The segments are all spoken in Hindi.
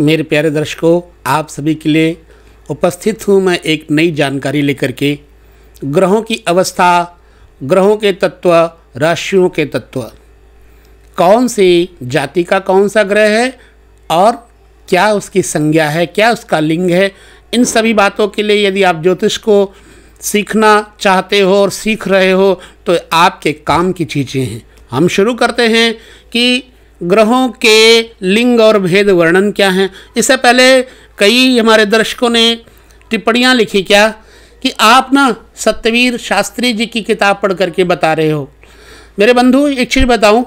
मेरे प्यारे दर्शकों आप सभी के लिए उपस्थित हूँ मैं एक नई जानकारी लेकर के ग्रहों की अवस्था ग्रहों के तत्व राशियों के तत्व कौन सी जाति का कौन सा ग्रह है और क्या उसकी संज्ञा है क्या उसका लिंग है इन सभी बातों के लिए यदि आप ज्योतिष को सीखना चाहते हो और सीख रहे हो तो आपके काम की चीज़ें हैं हम शुरू करते हैं कि ग्रहों के लिंग और भेद वर्णन क्या हैं इससे पहले कई हमारे दर्शकों ने टिप्पणियाँ लिखी क्या कि आप ना सत्यवीर शास्त्री जी की किताब पढ़ करके बता रहे हो मेरे बंधु एक चीज़ बताऊँ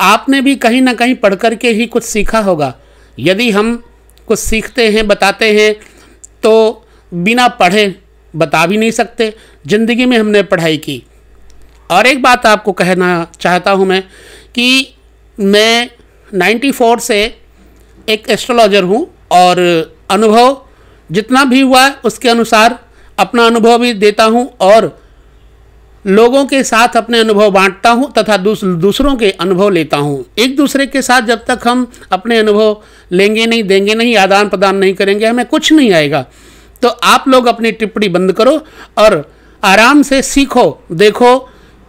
आपने भी कहीं ना कहीं पढ़ करके ही कुछ सीखा होगा यदि हम कुछ सीखते हैं बताते हैं तो बिना पढ़े बता भी नहीं सकते ज़िंदगी में हमने पढ़ाई की और एक बात आपको कहना चाहता हूँ मैं कि मैं 94 से एक एस्ट्रोलॉजर हूँ और अनुभव जितना भी हुआ है उसके अनुसार अपना अनुभव भी देता हूँ और लोगों के साथ अपने अनुभव बांटता हूँ तथा दूस, दूसरों के अनुभव लेता हूँ एक दूसरे के साथ जब तक हम अपने अनुभव लेंगे नहीं देंगे नहीं आदान प्रदान नहीं करेंगे हमें कुछ नहीं आएगा तो आप लोग अपनी टिप्पणी बंद करो और आराम से सीखो देखो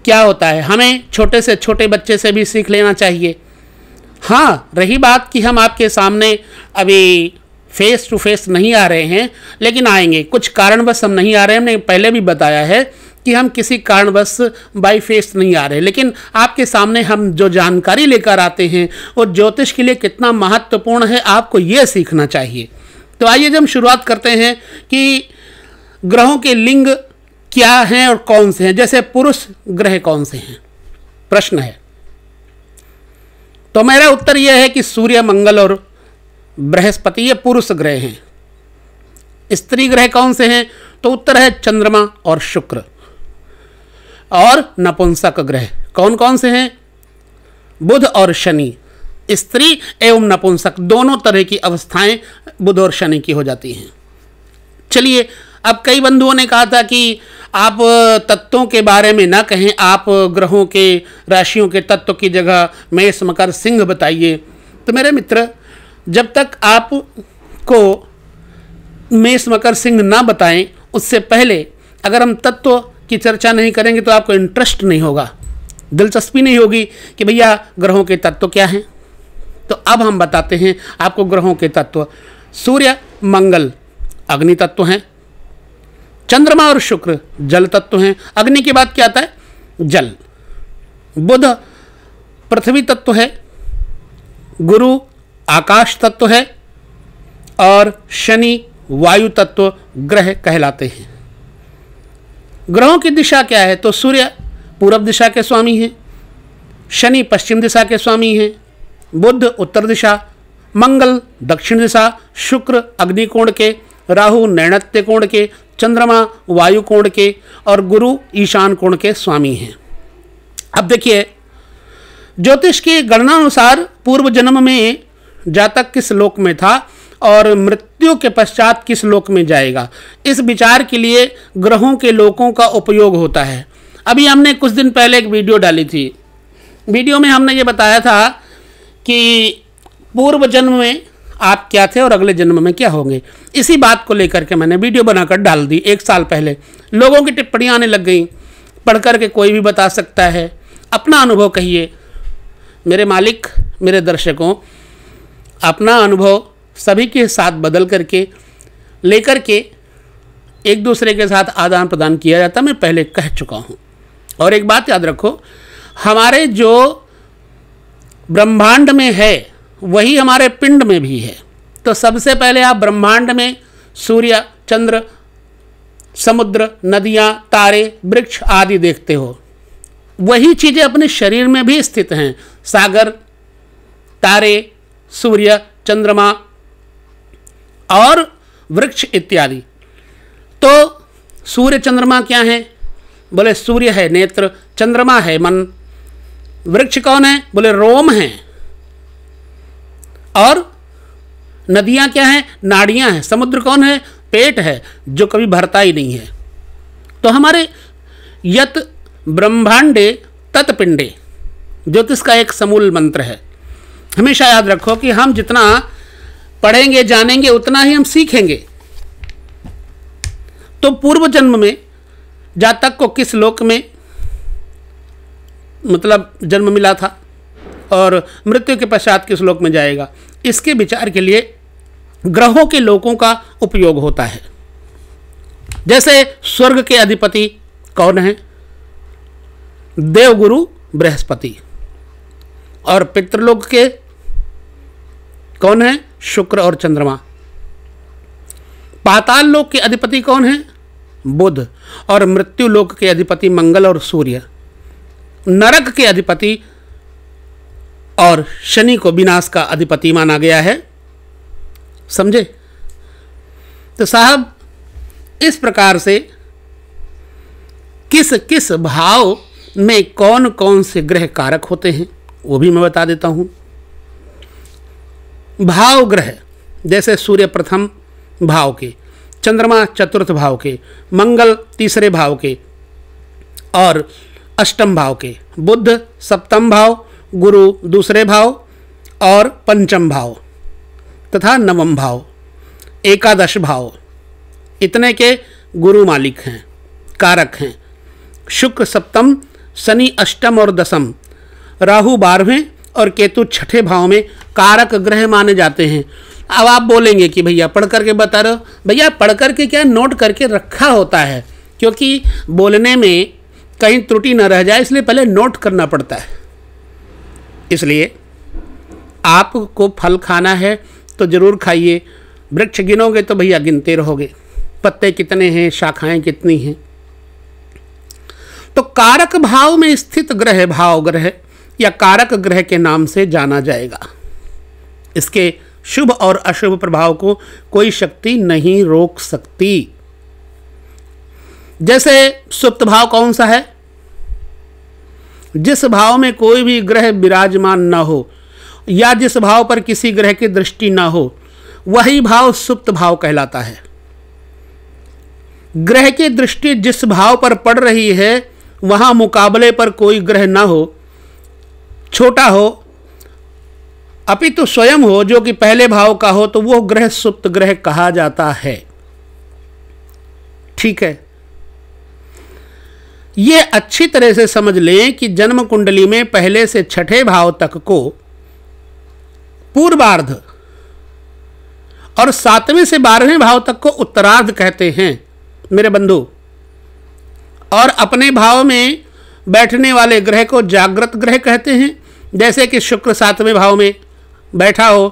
क्या होता है हमें छोटे से छोटे बच्चे से भी सीख लेना चाहिए हाँ रही बात कि हम आपके सामने अभी फेस टू फेस नहीं आ रहे हैं लेकिन आएंगे कुछ कारणवश हम नहीं आ रहे हैं हमने पहले भी बताया है कि हम किसी कारणवश बाई फेस नहीं आ रहे लेकिन आपके सामने हम जो जानकारी लेकर आते हैं वो ज्योतिष के लिए कितना महत्वपूर्ण है आपको ये सीखना चाहिए तो आइए जब हम शुरुआत करते हैं कि ग्रहों के लिंग क्या हैं और कौन से हैं जैसे पुरुष ग्रह कौन से हैं प्रश्न है तो मेरा उत्तर यह है कि सूर्य मंगल और बृहस्पति ये पुरुष ग्रह हैं स्त्री ग्रह कौन से हैं तो उत्तर है चंद्रमा और शुक्र और नपुंसक ग्रह कौन कौन से हैं बुध और शनि स्त्री एवं नपुंसक दोनों तरह की अवस्थाएं बुध और शनि की हो जाती हैं चलिए अब कई बंधुओं ने कहा था कि आप तत्वों के बारे में ना कहें आप ग्रहों के राशियों के तत्व की जगह मेष मकर सिंह बताइए तो मेरे मित्र जब तक आप को मेष मकर सिंह ना बताएं उससे पहले अगर हम तत्व की चर्चा नहीं करेंगे तो आपको इंटरेस्ट नहीं होगा दिलचस्पी नहीं होगी कि भैया ग्रहों के तत्व क्या हैं तो अब हम बताते हैं आपको ग्रहों के तत्व सूर्य मंगल अग्नि तत्व हैं चंद्रमा और शुक्र जल तत्व हैं अग्नि के बाद क्या आता है जल बुध पृथ्वी तत्व है गुरु आकाश तत्व है और शनि वायु तत्व ग्रह कहलाते हैं ग्रहों की दिशा क्या है तो सूर्य पूर्व दिशा के स्वामी हैं शनि पश्चिम दिशा के स्वामी हैं बुध उत्तर दिशा मंगल दक्षिण दिशा शुक्र अग्निकोण के राहु नैणत्य कोण के चंद्रमा वायु कोण के और गुरु ईशान कोण के स्वामी हैं अब देखिए ज्योतिष की गणना अनुसार पूर्व जन्म में जातक किस लोक में था और मृत्यु के पश्चात किस लोक में जाएगा इस विचार के लिए ग्रहों के लोकों का उपयोग होता है अभी हमने कुछ दिन पहले एक वीडियो डाली थी वीडियो में हमने ये बताया था कि पूर्व जन्म में आप क्या थे और अगले जन्म में क्या होंगे इसी बात को लेकर के मैंने वीडियो बनाकर डाल दी एक साल पहले लोगों की टिप्पणियाँ आने लग गई पढ़ करके कोई भी बता सकता है अपना अनुभव कहिए मेरे मालिक मेरे दर्शकों अपना अनुभव सभी के साथ बदल करके लेकर के एक दूसरे के साथ आदान प्रदान किया जाता मैं पहले कह चुका हूँ और एक बात याद रखो हमारे जो ब्रह्मांड में है वही हमारे पिंड में भी है तो सबसे पहले आप ब्रह्मांड में सूर्य चंद्र समुद्र नदियाँ तारे वृक्ष आदि देखते हो वही चीज़ें अपने शरीर में भी स्थित हैं सागर तारे सूर्य चंद्रमा और वृक्ष इत्यादि तो सूर्य चंद्रमा क्या है बोले सूर्य है नेत्र चंद्रमा है मन वृक्ष कौन है बोले रोम हैं और नदियाँ क्या हैं नाड़ियाँ हैं समुद्र कौन है पेट है जो कभी भरता ही नहीं है तो हमारे यत ब्रह्मांडे तत्पिंडे जो कि इसका एक समूल मंत्र है हमेशा याद रखो कि हम जितना पढ़ेंगे जानेंगे उतना ही हम सीखेंगे तो पूर्व जन्म में जातक को किस लोक में मतलब जन्म मिला था और मृत्यु के पश्चात किस लोक में जाएगा इसके विचार के लिए ग्रहों के लोकों का उपयोग होता है जैसे स्वर्ग के अधिपति कौन है देवगुरु बृहस्पति और पितृलोक के कौन है शुक्र और चंद्रमा पाताल लोक के अधिपति कौन है बुध और मृत्यु लोक के अधिपति मंगल और सूर्य नरक के अधिपति और शनि को विनाश का अधिपति माना गया है समझे तो साहब इस प्रकार से किस किस भाव में कौन कौन से ग्रह कारक होते हैं वो भी मैं बता देता हूँ भाव ग्रह जैसे सूर्य प्रथम भाव के चंद्रमा चतुर्थ भाव के मंगल तीसरे भाव के और अष्टम भाव के बुद्ध सप्तम भाव गुरु दूसरे भाव और पंचम भाव तथा नवम भाव एकादश भाव इतने के गुरु मालिक हैं कारक हैं शुक्र सप्तम शनि अष्टम और दसम राहु बारहवें और केतु छठे भाव में कारक ग्रह माने जाते हैं अब आप बोलेंगे कि भैया पढ़ करके बता रहे हो भैया पढ़ करके क्या नोट करके रखा होता है क्योंकि बोलने में कहीं त्रुटि न रह जाए इसलिए पहले नोट करना पड़ता है इसलिए आपको फल खाना है तो ज़रूर खाइए वृक्ष गिनोगे तो भैया गिनते रहोगे पत्ते कितने हैं शाखाएं कितनी हैं तो कारक भाव में स्थित ग्रह भाव ग्रह या कारक ग्रह के नाम से जाना जाएगा इसके शुभ और अशुभ प्रभाव को कोई शक्ति नहीं रोक सकती जैसे सुप्त भाव कौन सा है जिस भाव में कोई भी ग्रह विराजमान न हो या जिस भाव पर किसी ग्रह की दृष्टि न हो वही भाव सुप्त भाव कहलाता है ग्रह की दृष्टि जिस भाव पर पड़ रही है वहाँ मुकाबले पर कोई ग्रह न हो छोटा हो अपितु स्वयं हो जो कि पहले भाव का हो तो वह ग्रह सुप्त ग्रह कहा जाता है ठीक है ये अच्छी तरह से समझ लें कि जन्म कुंडली में पहले से छठे भाव तक को पूर्वार्ध और सातवें से बारहवें भाव तक को उत्तरार्ध कहते हैं मेरे बंधु और अपने भाव में बैठने वाले ग्रह को जागृत ग्रह कहते हैं जैसे कि शुक्र सातवें भाव में बैठा हो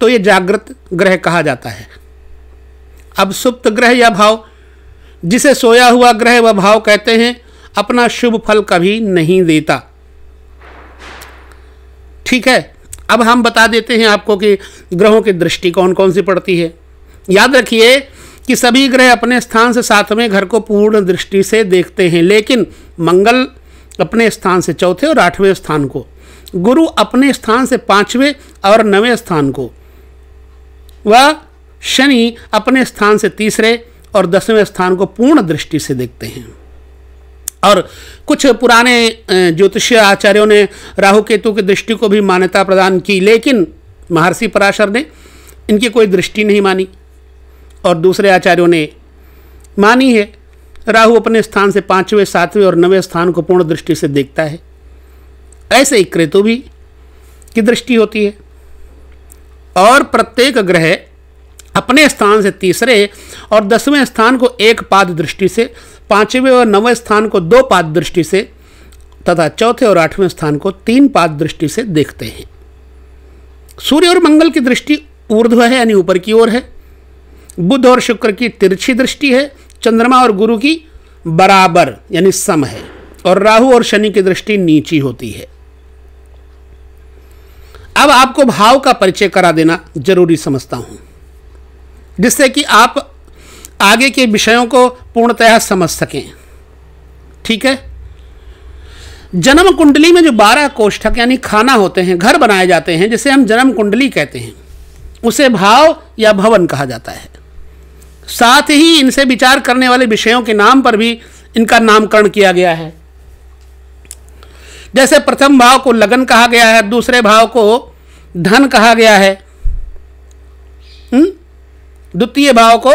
तो ये जागृत ग्रह कहा जाता है अब सुप्त ग्रह या भाव जिसे सोया हुआ ग्रह व भाव कहते हैं अपना शुभ फल कभी नहीं देता ठीक है अब हम बता देते हैं आपको कि ग्रहों की दृष्टि कौन कौन सी पड़ती है याद रखिए कि सभी ग्रह अपने स्थान से सातवें घर को पूर्ण दृष्टि से देखते हैं लेकिन मंगल अपने स्थान से चौथे और आठवें स्थान को गुरु अपने स्थान से पांचवें और नवें स्थान को वह शनि अपने स्थान से तीसरे और दसवें स्थान को पूर्ण दृष्टि से देखते हैं और कुछ पुराने ज्योतिषीय आचार्यों ने राहु केतु की के दृष्टि को भी मान्यता प्रदान की लेकिन महर्षि पराशर ने इनकी कोई दृष्टि नहीं मानी और दूसरे आचार्यों ने मानी है राहु अपने स्थान से पाँचवें सातवें और नवें स्थान को पूर्ण दृष्टि से देखता है ऐसे ही क्रेतु भी की दृष्टि होती है और प्रत्येक ग्रह अपने स्थान से तीसरे और दसवें स्थान को एक पाद दृष्टि से पांचवें और नवें स्थान को दो पाद दृष्टि से तथा चौथे और आठवें स्थान को तीन पाद दृष्टि से देखते हैं सूर्य और मंगल की दृष्टि ऊर्ध्व है यानी ऊपर की ओर है बुध और शुक्र की तिरछी दृष्टि है चंद्रमा और गुरु की बराबर यानी सम है और राहु और शनि की दृष्टि नीची होती है अब आपको भाव का परिचय करा देना जरूरी समझता हूं जिससे कि आप आगे के विषयों को पूर्णतः समझ सकें ठीक है जन्म कुंडली में जो बारह कोष्ठक यानी खाना होते हैं घर बनाए जाते हैं जिसे हम जन्म कुंडली कहते हैं उसे भाव या भवन कहा जाता है साथ ही इनसे विचार करने वाले विषयों के नाम पर भी इनका नामकरण किया गया है जैसे प्रथम भाव को लगन कहा गया है दूसरे भाव को धन कहा गया है हुँ? हम्म? द्वितीय भाव को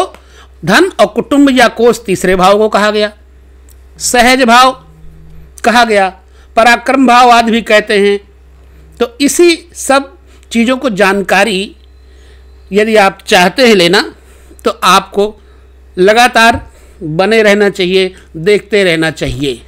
धन और कुटुंब या कोष तीसरे भाव को कहा गया सहज भाव कहा गया पराक्रम भाव आदि भी कहते हैं तो इसी सब चीज़ों को जानकारी यदि आप चाहते हैं लेना तो आपको लगातार बने रहना चाहिए देखते रहना चाहिए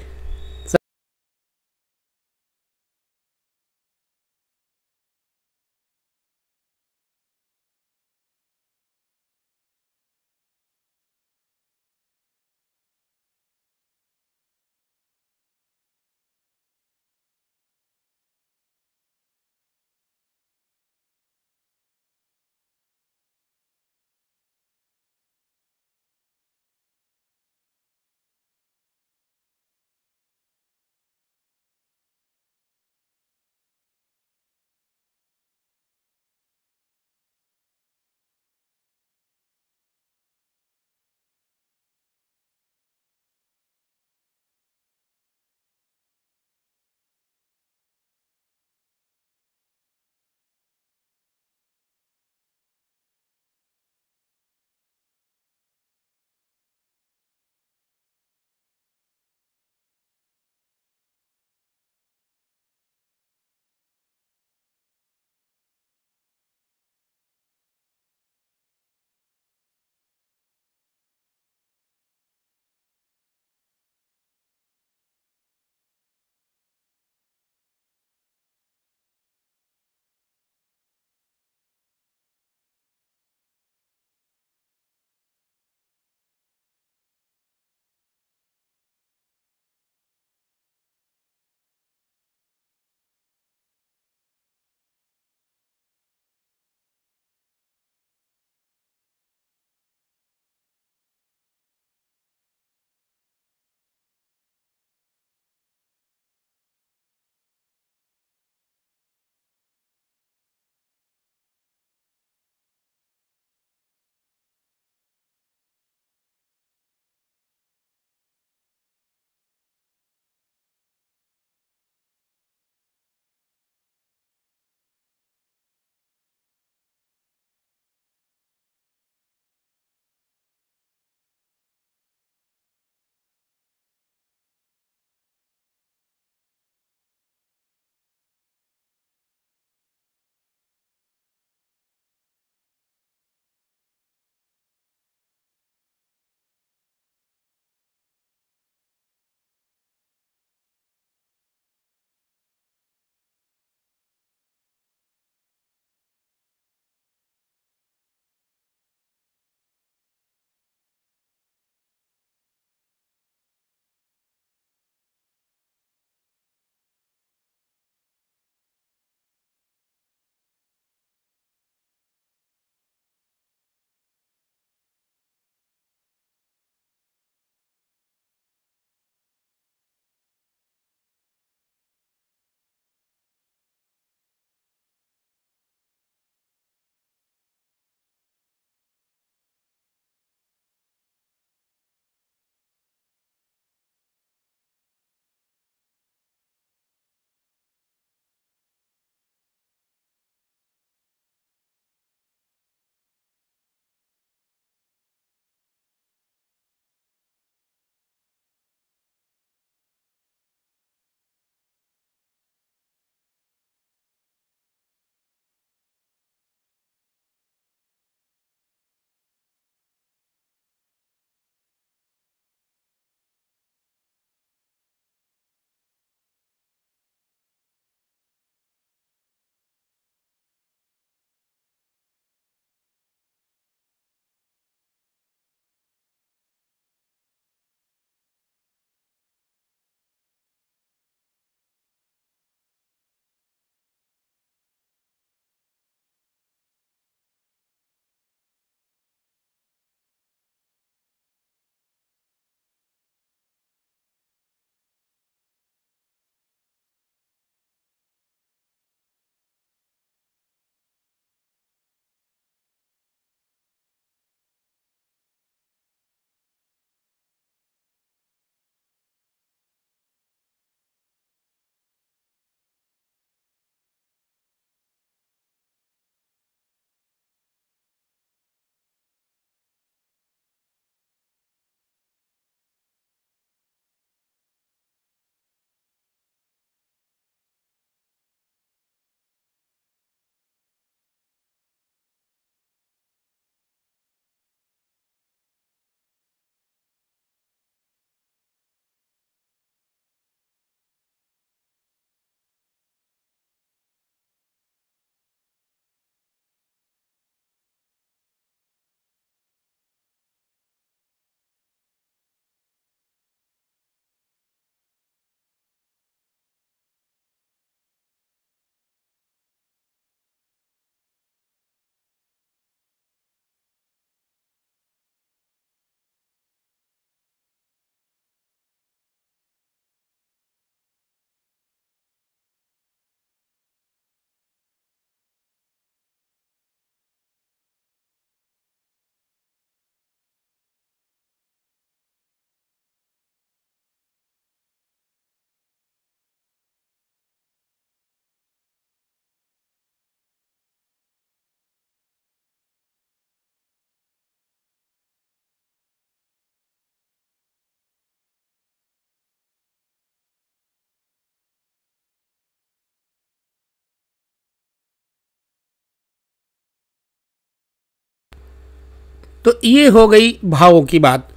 तो ये हो गई भावों की बात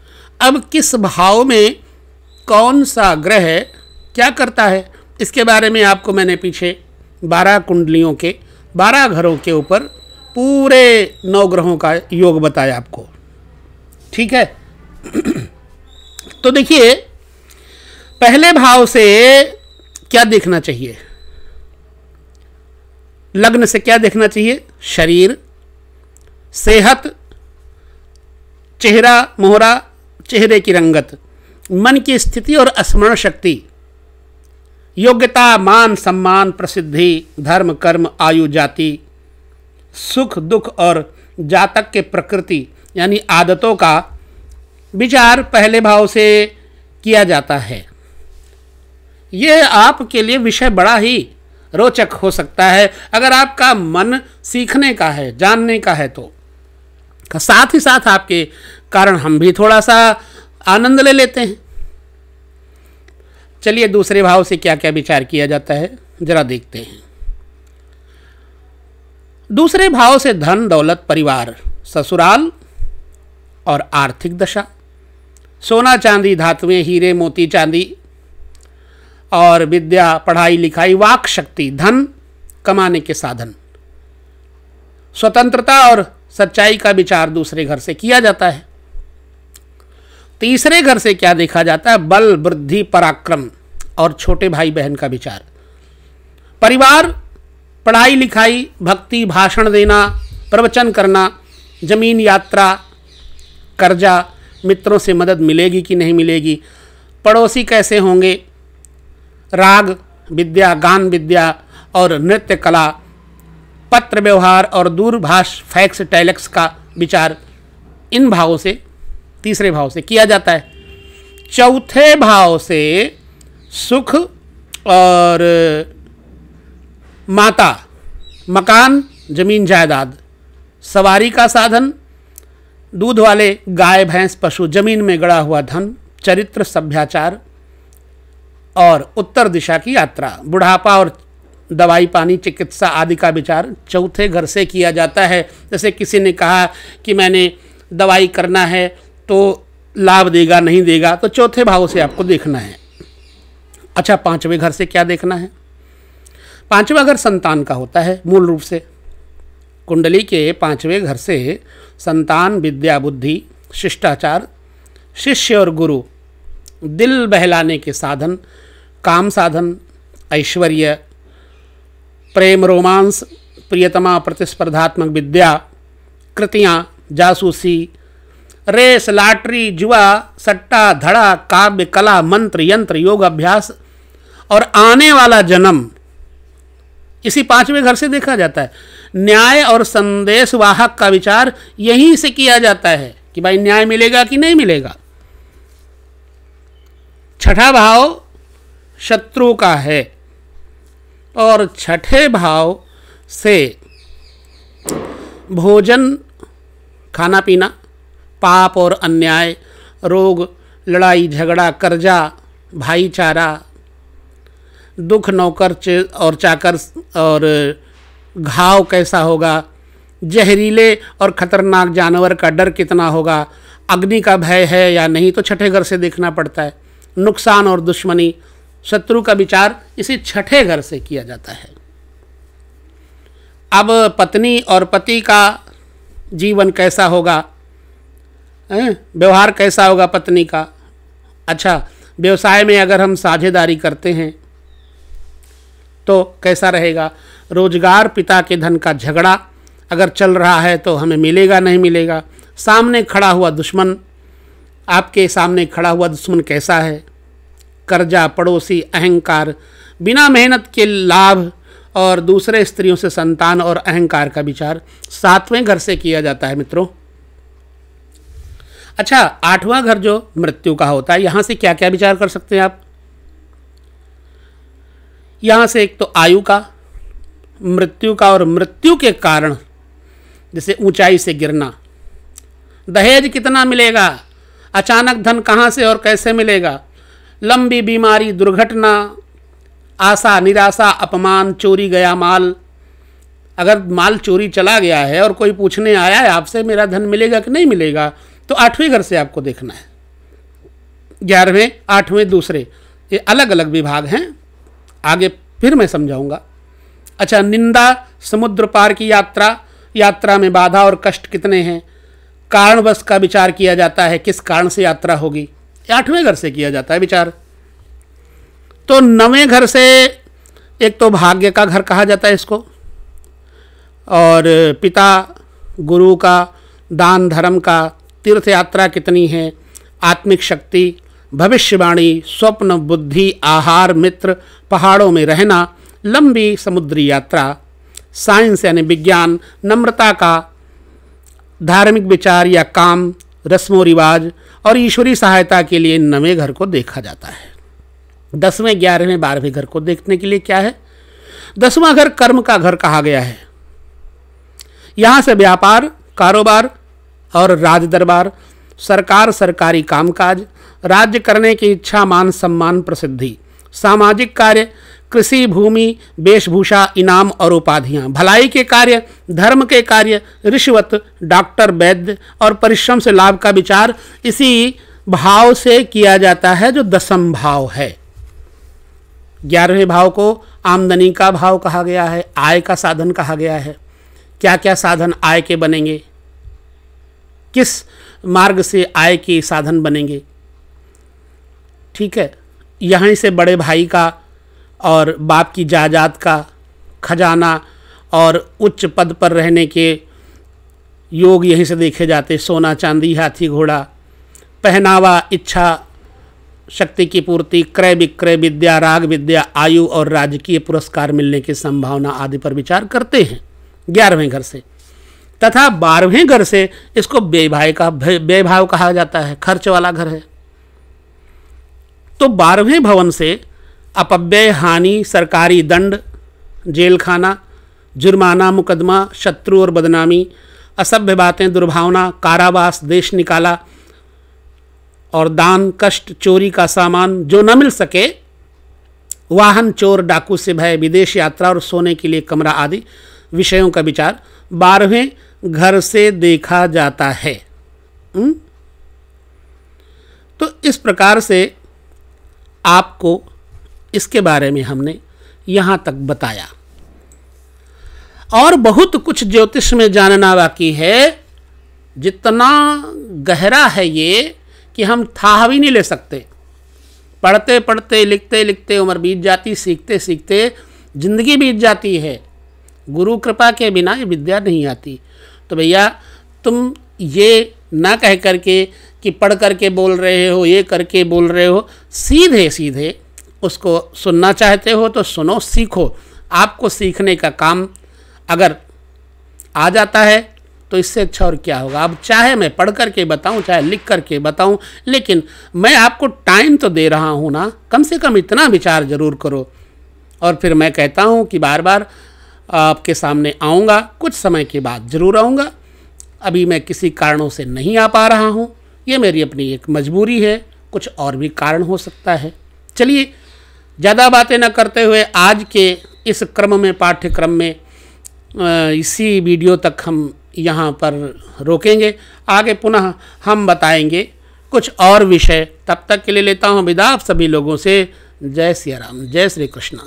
अब किस भाव में कौन सा ग्रह क्या करता है इसके बारे में आपको मैंने पीछे बारह कुंडलियों के बारह घरों के ऊपर पूरे नौ ग्रहों का योग बताया आपको ठीक है तो देखिए पहले भाव से क्या देखना चाहिए लग्न से क्या देखना चाहिए शरीर सेहत चेहरा मोहरा चेहरे की रंगत मन की स्थिति और स्मरण शक्ति योग्यता मान सम्मान प्रसिद्धि धर्म कर्म आयु जाति सुख दुख और जातक के प्रकृति यानी आदतों का विचार पहले भाव से किया जाता है यह आपके लिए विषय बड़ा ही रोचक हो सकता है अगर आपका मन सीखने का है जानने का है तो का साथ ही साथ आपके कारण हम भी थोड़ा सा आनंद ले लेते हैं चलिए दूसरे भाव से क्या क्या विचार किया जाता है जरा देखते हैं दूसरे भाव से धन दौलत परिवार ससुराल और आर्थिक दशा सोना चांदी धातुएं हीरे मोती चांदी और विद्या पढ़ाई लिखाई वाक शक्ति धन कमाने के साधन स्वतंत्रता और सच्चाई का विचार दूसरे घर से किया जाता है तीसरे घर से क्या देखा जाता है बल वृद्धि पराक्रम और छोटे भाई बहन का विचार परिवार पढ़ाई लिखाई भक्ति भाषण देना प्रवचन करना जमीन यात्रा कर्जा मित्रों से मदद मिलेगी कि नहीं मिलेगी पड़ोसी कैसे होंगे राग विद्या गान विद्या और नृत्य कला पत्र व्यवहार और दूरभाष फैक्स टैलेक्स का विचार इन भावों से तीसरे भाव से किया जाता है चौथे भाव से सुख और माता मकान जमीन जायदाद सवारी का साधन दूध वाले गाय भैंस पशु जमीन में गड़ा हुआ धन चरित्र सभ्याचार और उत्तर दिशा की यात्रा बुढ़ापा और दवाई पानी चिकित्सा आदि का विचार चौथे घर से किया जाता है जैसे किसी ने कहा कि मैंने दवाई करना है तो लाभ देगा नहीं देगा तो चौथे भाव से आपको देखना है अच्छा पांचवें घर से क्या देखना है पांचवा घर संतान का होता है मूल रूप से कुंडली के पांचवें घर से संतान विद्या बुद्धि शिष्टाचार शिष्य और गुरु दिल बहलाने के साधन काम साधन ऐश्वर्य प्रेम रोमांस प्रियतमा प्रतिस्पर्धात्मक विद्या कृतियाँ जासूसी रेस लाटरी जुआ सट्टा धड़ा काव्य कला मंत्र यंत्र योग अभ्यास और आने वाला जन्म इसी पांचवें घर से देखा जाता है न्याय और संदेश वाहक का विचार यहीं से किया जाता है कि भाई न्याय मिलेगा कि नहीं मिलेगा छठा भाव शत्रु का है और छठे भाव से भोजन खाना पीना पाप और अन्याय रोग लड़ाई झगड़ा कर्जा भाईचारा दुख नौकर और चाकर और घाव कैसा होगा जहरीले और ख़तरनाक जानवर का डर कितना होगा अग्नि का भय है या नहीं तो छठे घर से देखना पड़ता है नुकसान और दुश्मनी शत्रु का विचार इसी छठे घर से किया जाता है अब पत्नी और पति का जीवन कैसा होगा व्यवहार कैसा होगा पत्नी का अच्छा व्यवसाय में अगर हम साझेदारी करते हैं तो कैसा रहेगा रोजगार पिता के धन का झगड़ा अगर चल रहा है तो हमें मिलेगा नहीं मिलेगा सामने खड़ा हुआ दुश्मन आपके सामने खड़ा हुआ दुश्मन कैसा है कर्जा पड़ोसी अहंकार बिना मेहनत के लाभ और दूसरे स्त्रियों से संतान और अहंकार का विचार सातवें घर से किया जाता है मित्रों अच्छा आठवां घर जो मृत्यु का होता है यहाँ से क्या क्या विचार कर सकते हैं आप यहां से एक तो आयु का मृत्यु का और मृत्यु के कारण जैसे ऊंचाई से गिरना दहेज कितना मिलेगा अचानक धन कहाँ से और कैसे मिलेगा लंबी बीमारी दुर्घटना आशा निराशा अपमान चोरी गया माल अगर माल चोरी चला गया है और कोई पूछने आया है आपसे मेरा धन मिलेगा कि नहीं मिलेगा तो आठवें घर से आपको देखना है ग्यारहवें आठवें दूसरे ये अलग अलग विभाग हैं आगे फिर मैं समझाऊंगा अच्छा निंदा समुद्र पार की यात्रा यात्रा में बाधा और कष्ट कितने हैं कारणवश का विचार किया जाता है किस कारण से यात्रा होगी आठवें घर से किया जाता है विचार तो नवें घर से एक तो भाग्य का घर कहा जाता है इसको और पिता गुरु का दान धर्म का तीर्थ यात्रा कितनी है आत्मिक शक्ति भविष्यवाणी स्वप्न बुद्धि आहार मित्र पहाड़ों में रहना लंबी समुद्री यात्रा साइंस यानी विज्ञान नम्रता का धार्मिक विचार या काम रस्मों रिवाज और ईश्वरी सहायता के लिए नवे घर को देखा जाता है दसवें ग्यारहवें बारहवें घर को देखने के लिए क्या है दसवां घर कर्म का घर कहा गया है यहां से व्यापार कारोबार और राज दरबार सरकार सरकारी कामकाज राज्य करने की इच्छा मान सम्मान प्रसिद्धि सामाजिक कार्य कृषि भूमि वेशभूषा इनाम और उपाधियाँ भलाई के कार्य धर्म के कार्य रिश्वत डॉक्टर वैद्य और परिश्रम से लाभ का विचार इसी भाव से किया जाता है जो दसम भाव है ग्यारहवें भाव को आमदनी का भाव कहा गया है आय का साधन कहा गया है क्या क्या साधन आय के बनेंगे किस मार्ग से आय के साधन बनेंगे ठीक है यहीं से बड़े भाई का और बाप की जायदाद का खजाना और उच्च पद पर रहने के योग यहीं से देखे जाते सोना चांदी हाथी घोड़ा पहनावा इच्छा शक्ति की पूर्ति क्रय विक्रय विद्या राग विद्या आयु और राजकीय पुरस्कार मिलने की संभावना आदि पर विचार करते हैं ग्यारहवें घर से तथा बारहवें घर से इसको बेभाव का बेभाव कहा जाता है खर्च वाला घर है तो बारहवें भवन से अपव्यय हानि सरकारी दंड जेल खाना जुर्माना मुकदमा शत्रु और बदनामी असभ्य बातें दुर्भावना कारावास देश निकाला और दान कष्ट चोरी का सामान जो न मिल सके वाहन चोर डाकू से भय विदेश यात्रा और सोने के लिए कमरा आदि विषयों का विचार बारहवें घर से देखा जाता है हुँ? तो इस प्रकार से आपको इसके बारे में हमने यहाँ तक बताया और बहुत कुछ ज्योतिष में जानना बाकी है जितना गहरा है ये कि हम था भी नहीं ले सकते पढ़ते पढ़ते लिखते लिखते उम्र बीत जाती सीखते सीखते ज़िंदगी बीत जाती है गुरु कृपा के बिना ये विद्या नहीं आती तो भैया तुम ये ना कह करके कि पढ़ करके बोल रहे हो ये करके बोल रहे हो सीधे सीधे उसको सुनना चाहते हो तो सुनो सीखो आपको सीखने का काम अगर आ जाता है तो इससे अच्छा और क्या होगा अब चाहे मैं पढ़ कर के बताऊं चाहे लिख कर के बताऊं लेकिन मैं आपको टाइम तो दे रहा हूं ना कम से कम इतना विचार ज़रूर करो और फिर मैं कहता हूं कि बार बार आपके सामने आऊँगा कुछ समय के बाद ज़रूर आऊँगा अभी मैं किसी कारणों से नहीं आ पा रहा हूँ ये मेरी अपनी एक मजबूरी है कुछ और भी कारण हो सकता है चलिए ज़्यादा बातें न करते हुए आज के इस क्रम में पाठ्यक्रम में इसी वीडियो तक हम यहाँ पर रोकेंगे आगे पुनः हम बताएंगे कुछ और विषय तब तक के लिए लेता हूँ विदा आप सभी लोगों से जय सिया राम जय श्री कृष्णा